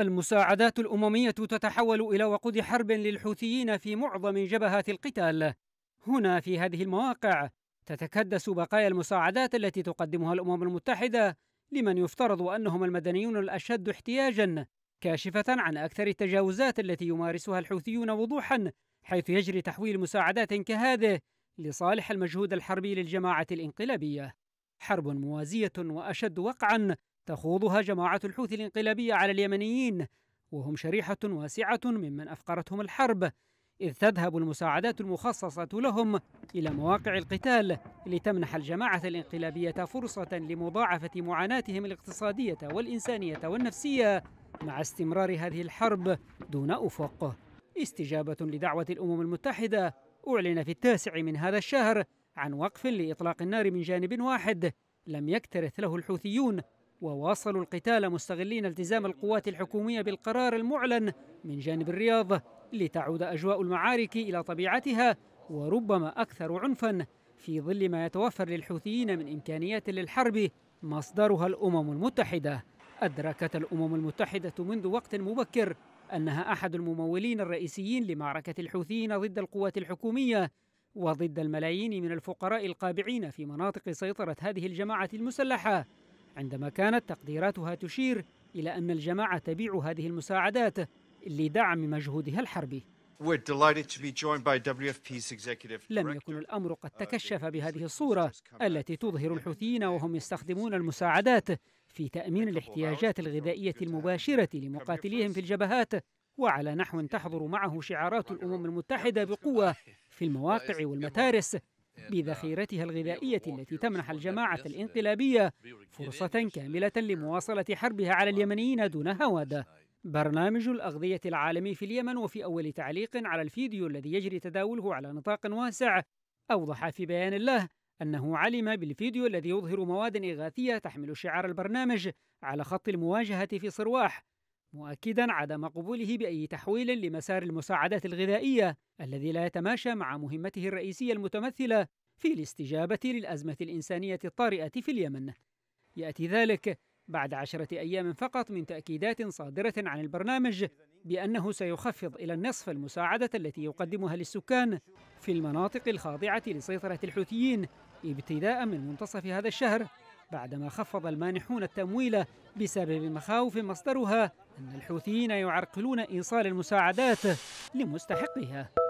المساعدات الأممية تتحول إلى وقود حرب للحوثيين في معظم جبهات القتال. هنا في هذه المواقع تتكدس بقايا المساعدات التي تقدمها الأمم المتحدة لمن يفترض أنهم المدنيون الأشد احتياجا، كاشفة عن أكثر التجاوزات التي يمارسها الحوثيون وضوحا، حيث يجري تحويل مساعدات كهذه لصالح المجهود الحربي للجماعة الانقلابية. حرب موازية وأشد وقعا تخوضها جماعة الحوثي الانقلابية على اليمنيين وهم شريحة واسعة ممن أفقرتهم الحرب إذ تذهب المساعدات المخصصة لهم إلى مواقع القتال لتمنح الجماعة الانقلابية فرصة لمضاعفة معاناتهم الاقتصادية والإنسانية والنفسية مع استمرار هذه الحرب دون أفق استجابة لدعوة الأمم المتحدة أعلن في التاسع من هذا الشهر عن وقف لإطلاق النار من جانب واحد لم يكترث له الحوثيون وواصلوا القتال مستغلين التزام القوات الحكومية بالقرار المعلن من جانب الرياض لتعود أجواء المعارك إلى طبيعتها وربما أكثر عنفاً في ظل ما يتوفر للحوثيين من إمكانيات للحرب مصدرها الأمم المتحدة أدركت الأمم المتحدة منذ وقت مبكر أنها أحد الممولين الرئيسيين لمعركة الحوثيين ضد القوات الحكومية وضد الملايين من الفقراء القابعين في مناطق سيطرة هذه الجماعة المسلحة عندما كانت تقديراتها تشير إلى أن الجماعة تبيع هذه المساعدات لدعم مجهودها الحربي لم يكن الأمر قد uh, تكشف بهذه الصورة التي تظهر الحوثيين وهم يستخدمون المساعدات في تأمين الاحتياجات الغذائية المباشرة لمقاتليهم في الجبهات وعلى نحو تحضر معه شعارات الأمم المتحدة بقوة في المواقع والمتارس بذخيرتها الغذائية التي تمنح الجماعة الانقلابية فرصة كاملة لمواصلة حربها على اليمنيين دون هوادة برنامج الأغذية العالمي في اليمن وفي أول تعليق على الفيديو الذي يجري تداوله على نطاق واسع أوضح في بيان له أنه علم بالفيديو الذي يظهر مواد إغاثية تحمل شعار البرنامج على خط المواجهة في صرواح مؤكدا عدم قبوله باي تحويل لمسار المساعدات الغذائيه الذي لا يتماشى مع مهمته الرئيسيه المتمثله في الاستجابه للازمه الانسانيه الطارئه في اليمن. ياتي ذلك بعد عشره ايام فقط من تاكيدات صادره عن البرنامج بانه سيخفض الى النصف المساعده التي يقدمها للسكان في المناطق الخاضعه لسيطره الحوثيين ابتداء من منتصف هذا الشهر بعدما خفض المانحون التمويل بسبب مخاوف مصدرها أن الحوثيين يعرقلون إيصال المساعدات لمستحقها